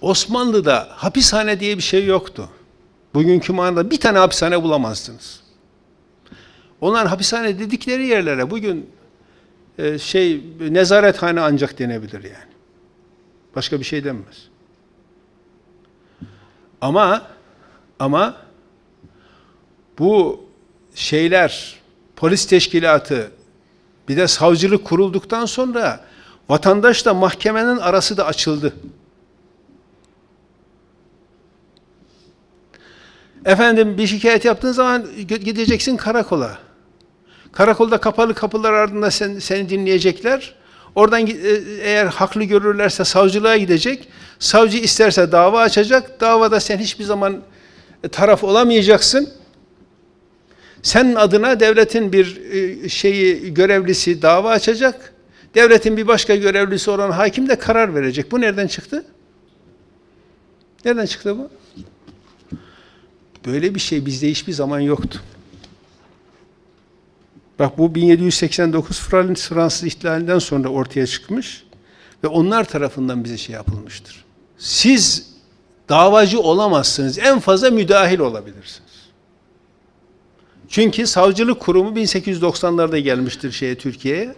Osmanlı'da hapishane diye bir şey yoktu. Bugünkü manada bir tane hapishane bulamazsınız. Onlar hapishane dedikleri yerlere bugün e, şey nezarethane ancak denebilir yani. Başka bir şey denmez. Ama ama bu şeyler polis teşkilatı bir de savcılık kurulduktan sonra vatandaşla mahkemenin arası da açıldı. Efendim bir şikayet yaptığın zaman gideceksin karakola. Karakolda kapalı kapılar ardında sen, seni dinleyecekler. Oradan e, eğer haklı görürlerse savcılığa gidecek. Savcı isterse dava açacak. Davada sen hiçbir zaman e, taraf olamayacaksın. Senin adına devletin bir e, şeyi görevlisi dava açacak. Devletin bir başka görevlisi olan hakim de karar verecek. Bu nereden çıktı? Nereden çıktı bu? Böyle bir şey bizde hiçbir zaman yoktu. Bak bu 1789 Fransız ihtilalinden sonra ortaya çıkmış ve onlar tarafından bize şey yapılmıştır. Siz davacı olamazsınız. En fazla müdahil olabilirsiniz. Çünkü savcılık kurumu 1890'larda gelmiştir şeye Türkiye'ye.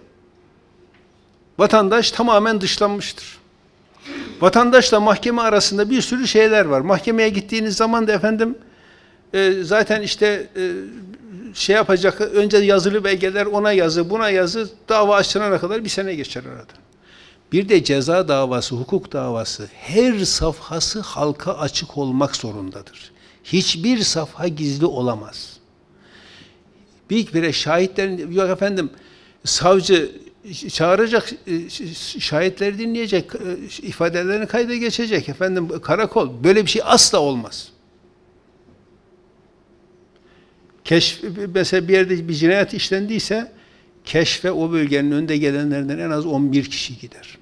Vatandaş tamamen dışlanmıştır. Vatandaşla mahkeme arasında bir sürü şeyler var. Mahkemeye gittiğiniz zaman da efendim e, zaten işte e, şey yapacak, önce yazılı belgeler ona yazı, buna yazı, dava açılana kadar bir sene geçer arada. Bir de ceza davası, hukuk davası her safhası halka açık olmak zorundadır. Hiçbir safha gizli olamaz. Büyük bire şahitlerin, yok efendim savcı çağıracak, e, şahitleri dinleyecek, e, ifadelerini kayda geçecek efendim karakol. Böyle bir şey asla olmaz. Keşf, mesela bir yerde bir cinayet işlendiyse keşfe o bölgenin önde gelenlerden en az 11 kişi gider.